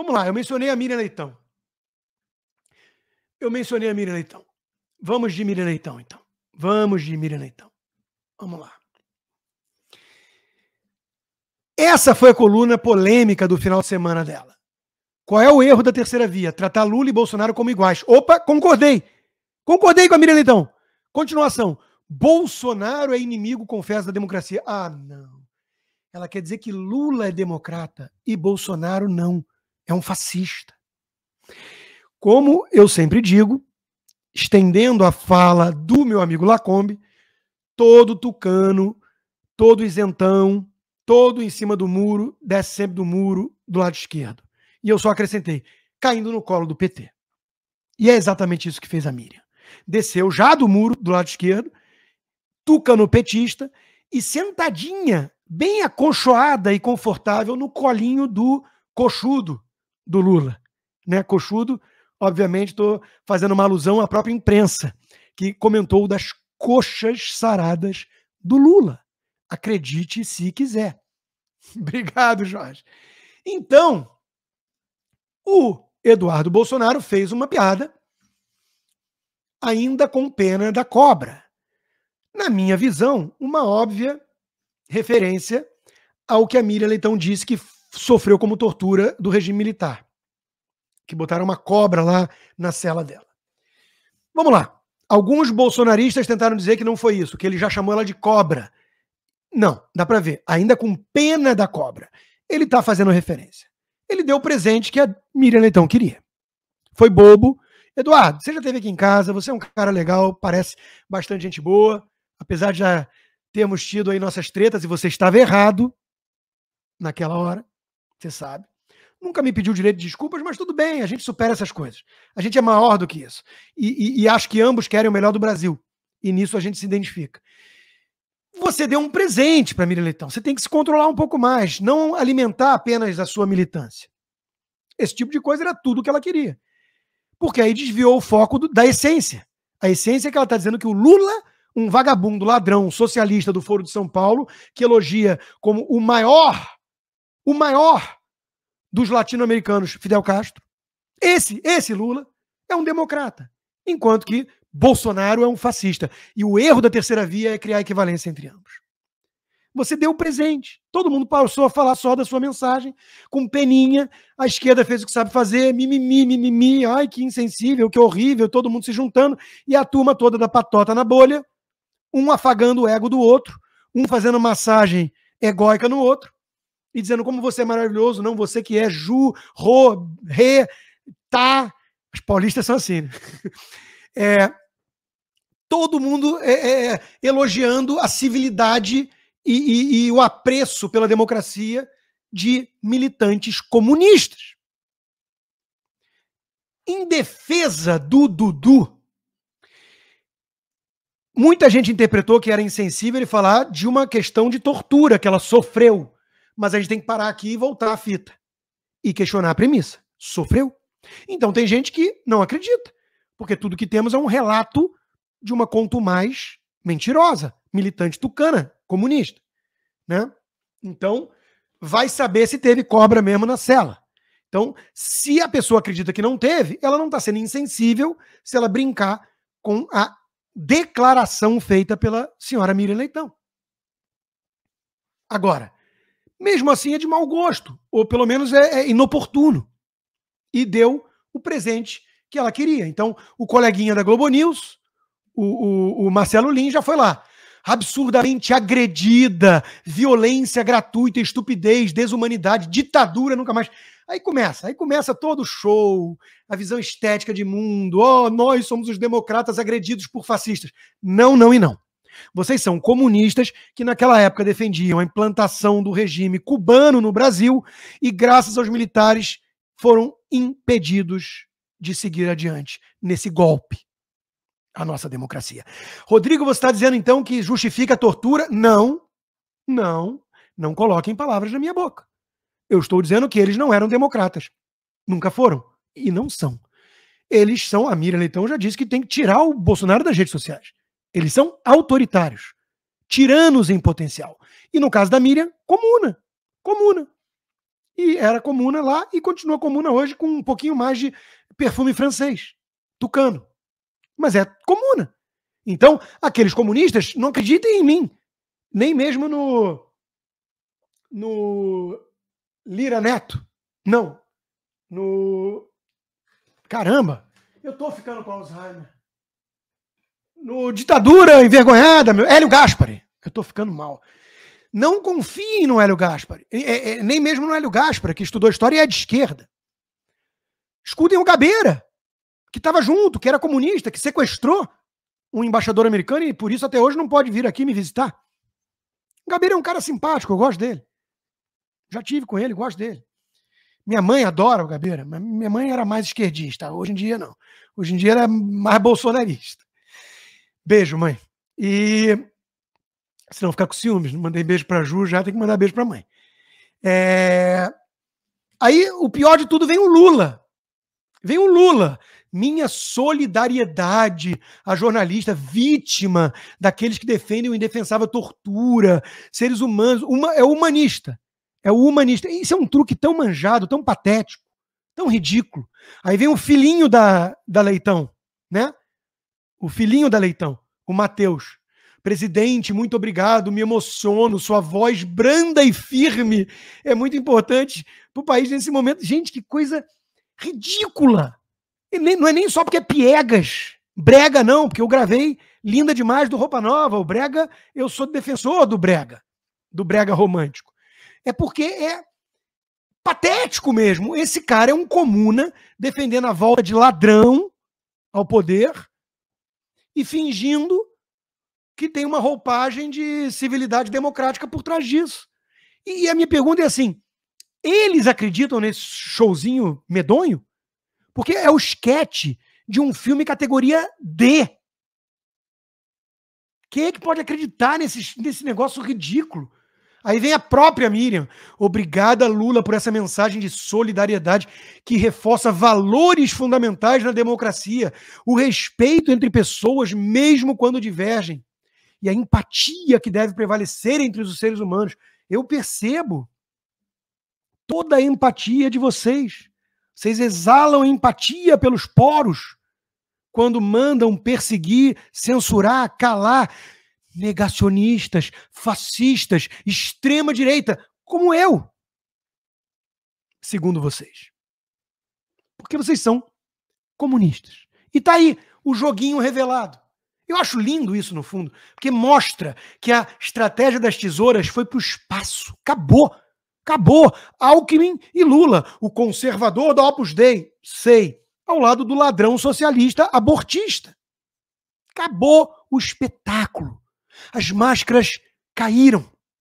Vamos lá, eu mencionei a Miriam Leitão. Eu mencionei a Miriam Leitão. Vamos de Miriam Leitão, então. Vamos de Miriam Leitão. Vamos lá. Essa foi a coluna polêmica do final de semana dela. Qual é o erro da terceira via? Tratar Lula e Bolsonaro como iguais. Opa, concordei. Concordei com a Miriam Leitão. Continuação. Bolsonaro é inimigo, confessa, da democracia. Ah, não. Ela quer dizer que Lula é democrata e Bolsonaro não é um fascista. Como eu sempre digo, estendendo a fala do meu amigo Lacombe, todo tucano, todo isentão, todo em cima do muro, desce sempre do muro do lado esquerdo. E eu só acrescentei, caindo no colo do PT. E é exatamente isso que fez a Miriam. Desceu já do muro do lado esquerdo, tucano petista, e sentadinha, bem acolchoada e confortável no colinho do coxudo, do Lula. Né? Coxudo, obviamente, estou fazendo uma alusão à própria imprensa, que comentou das coxas saradas do Lula. Acredite se quiser. Obrigado, Jorge. Então, o Eduardo Bolsonaro fez uma piada, ainda com pena da cobra. Na minha visão, uma óbvia referência ao que a Miriam Leitão disse que sofreu como tortura do regime militar, que botaram uma cobra lá na cela dela. Vamos lá. Alguns bolsonaristas tentaram dizer que não foi isso, que ele já chamou ela de cobra. Não, dá para ver, ainda com pena da cobra. Ele tá fazendo referência. Ele deu o presente que a Miriam Leitão queria. Foi bobo. Eduardo, você já esteve aqui em casa, você é um cara legal, parece bastante gente boa, apesar de já termos tido aí nossas tretas e você estava errado naquela hora. Você sabe. Nunca me pediu direito de desculpas, mas tudo bem, a gente supera essas coisas. A gente é maior do que isso. E, e, e acho que ambos querem o melhor do Brasil. E nisso a gente se identifica. Você deu um presente para Miriam Leitão. Você tem que se controlar um pouco mais, não alimentar apenas a sua militância. Esse tipo de coisa era tudo que ela queria. Porque aí desviou o foco do, da essência. A essência é que ela está dizendo que o Lula, um vagabundo, ladrão, socialista do Foro de São Paulo, que elogia como o maior o maior dos latino-americanos, Fidel Castro. Esse, esse Lula é um democrata, enquanto que Bolsonaro é um fascista. E o erro da terceira via é criar equivalência entre ambos. Você deu o presente. Todo mundo passou a falar só da sua mensagem, com peninha. A esquerda fez o que sabe fazer, mimimi, mimimi. Ai, que insensível, que horrível, todo mundo se juntando. E a turma toda da patota na bolha, um afagando o ego do outro, um fazendo massagem egóica no outro e dizendo como você é maravilhoso, não, você que é ju, ro, re, tá. As paulistas são assim. Né? É, todo mundo é, é, é, elogiando a civilidade e, e, e o apreço pela democracia de militantes comunistas. Em defesa do Dudu, muita gente interpretou que era insensível ele falar de uma questão de tortura que ela sofreu mas a gente tem que parar aqui e voltar a fita e questionar a premissa. Sofreu? Então tem gente que não acredita, porque tudo que temos é um relato de uma conto mais mentirosa, militante tucana, comunista, né? Então, vai saber se teve cobra mesmo na cela. Então, se a pessoa acredita que não teve, ela não está sendo insensível se ela brincar com a declaração feita pela senhora Miriam Leitão. Agora, mesmo assim é de mau gosto, ou pelo menos é, é inoportuno. E deu o presente que ela queria. Então, o coleguinha da Globo News, o, o, o Marcelo Lin, já foi lá absurdamente agredida, violência gratuita, estupidez, desumanidade, ditadura, nunca mais. Aí começa, aí começa todo o show, a visão estética de mundo, oh, nós somos os democratas agredidos por fascistas. Não, não e não. Vocês são comunistas que naquela época defendiam a implantação do regime cubano no Brasil e, graças aos militares, foram impedidos de seguir adiante nesse golpe à nossa democracia. Rodrigo, você está dizendo então que justifica a tortura? Não, não, não coloquem palavras na minha boca. Eu estou dizendo que eles não eram democratas. Nunca foram e não são. Eles são, a Miriam Leitão já disse que tem que tirar o Bolsonaro das redes sociais. Eles são autoritários, tiranos em potencial. E no caso da Miriam, comuna. Comuna. E era comuna lá e continua comuna hoje com um pouquinho mais de perfume francês, tucano. Mas é comuna. Então, aqueles comunistas não acreditem em mim, nem mesmo no no Lira Neto. Não. No caramba, eu tô ficando com Alzheimer no Ditadura Envergonhada, meu, Hélio Gaspari. Eu tô ficando mal. Não confiem no Hélio Gaspari. É, é, nem mesmo no Hélio Gaspari, que estudou história e é de esquerda. Escutem o Gabeira, que estava junto, que era comunista, que sequestrou um embaixador americano e por isso até hoje não pode vir aqui me visitar. O Gabeira é um cara simpático, eu gosto dele. Já tive com ele, gosto dele. Minha mãe adora o Gabeira, mas minha mãe era mais esquerdista. Hoje em dia, não. Hoje em dia, ela é mais bolsonarista. Beijo, mãe. E se não ficar com ciúmes, mandei beijo pra Ju, já tem que mandar beijo pra mãe. É... Aí o pior de tudo vem o Lula. Vem o Lula. Minha solidariedade à jornalista vítima daqueles que defendem o indefensável tortura, seres humanos. Uma, é humanista. É o humanista. Isso é um truque tão manjado, tão patético, tão ridículo. Aí vem o filhinho da, da Leitão, né? o filhinho da Leitão, o Matheus. Presidente, muito obrigado, me emociono. Sua voz branda e firme é muito importante para o país nesse momento. Gente, que coisa ridícula! E nem, não é nem só porque é piegas, brega não, porque eu gravei Linda Demais do Roupa Nova. O brega, eu sou defensor do brega, do brega romântico. É porque é patético mesmo. Esse cara é um comuna defendendo a volta de ladrão ao poder e fingindo que tem uma roupagem de civilidade democrática por trás disso. E, a minha pergunta é assim: eles acreditam nesse showzinho medonho? Porque é o esquete de um filme categoria D. Quem é que pode acreditar nesse, nesse negócio ridículo? Aí vem a própria Miriam. Obrigada, Lula, por essa mensagem de solidariedade que reforça valores fundamentais na democracia, o respeito entre pessoas, mesmo quando divergem, e a empatia que deve prevalecer entre os seres humanos. Eu percebo toda a empatia de vocês. Vocês exalam empatia pelos poros quando mandam perseguir, censurar, calar negacionistas, fascistas, extrema-direita, como eu, segundo vocês. Porque vocês são comunistas. E tá aí o joguinho revelado. Eu acho lindo isso, no fundo, porque mostra que a estratégia das tesouras foi para o espaço. Acabou. Acabou. Alckmin e Lula, o conservador da Opus Dei, sei, ao lado do ladrão socialista abortista. Acabou o espetáculo. As máscaras caíram.